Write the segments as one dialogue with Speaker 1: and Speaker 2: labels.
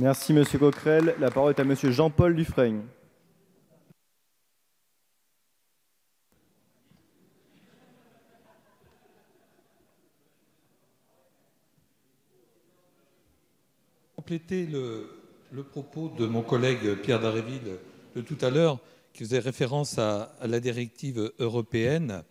Speaker 1: Merci, Monsieur Coquerel. La parole est à Monsieur Jean-Paul Dufresne.
Speaker 2: Compléter le, propos de mon collègue Pierre Daréville de tout à l'heure, qui faisait référence à, la directive européenne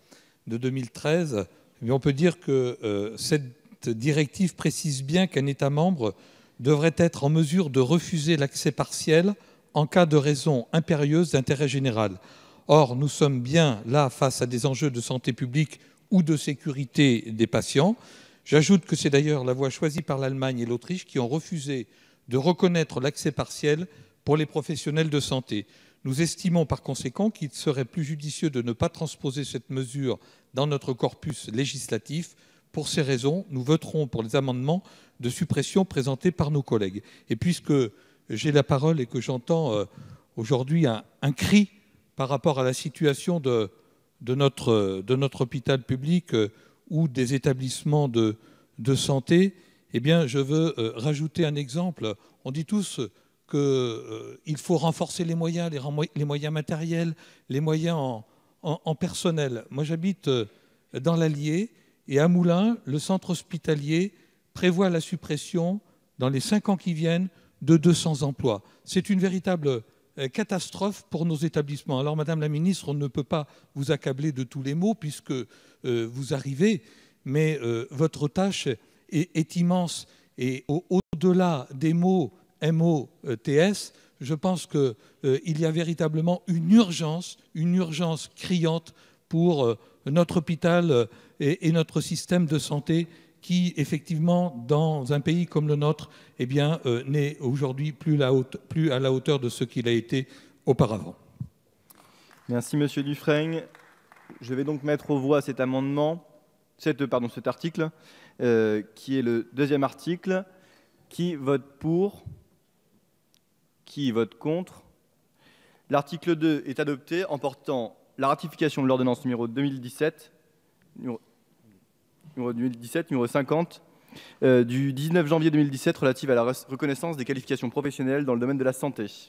Speaker 2: de 2013, on peut dire que euh, cette directive précise bien qu'un État membre devrait être en mesure de refuser l'accès partiel en cas de raison impérieuse d'intérêt général. Or, nous sommes bien là face à des enjeux de santé publique ou de sécurité des patients. J'ajoute que c'est d'ailleurs la voie choisie par l'Allemagne et l'Autriche qui ont refusé de reconnaître l'accès partiel pour les professionnels de santé. Nous estimons par conséquent qu'il serait plus judicieux de ne pas transposer cette mesure dans notre corpus législatif pour ces raisons, nous voterons pour les amendements de suppression présentés par nos collègues. Et puisque j'ai la parole et que j'entends euh, aujourd'hui un, cri par rapport à la situation de, notre, hôpital public euh, ou des établissements de, santé, eh bien, je veux euh, rajouter un exemple. On dit tous qu'il faut renforcer les moyens, les, moyens matériels, les moyens en personnel. Moi, j'habite dans l'Allier et à Moulins, le centre hospitalier prévoit la suppression, dans les cinq ans qui viennent, de 200 emplois. C'est une véritable euh, catastrophe pour nos établissements. Alors, Madame la Ministre, on ne peut pas vous accabler de tous les mots, puisque euh, vous arrivez, mais euh, votre tâche est, immense. Et au-delà des mots MOTS, je pense qu'il y a véritablement une urgence, une urgence criante pour euh, notre hôpital euh, et, notre système de santé qui, effectivement, dans un pays comme le nôtre, eh bien, euh, n'est aujourd'hui plus, à la hauteur de ce qu'il a été auparavant.
Speaker 1: Merci, Monsieur Dufresne. Je vais donc mettre aux voix cet amendement, cette pardon, cet article, qui est le deuxième article. Qui vote pour Qui vote contre L'article 2 est adopté en portant la ratification de l'ordonnance numéro 2017, numéro, 50, euh, du 19 janvier 2017 relative à la reconnaissance des qualifications professionnelles dans le domaine de la santé.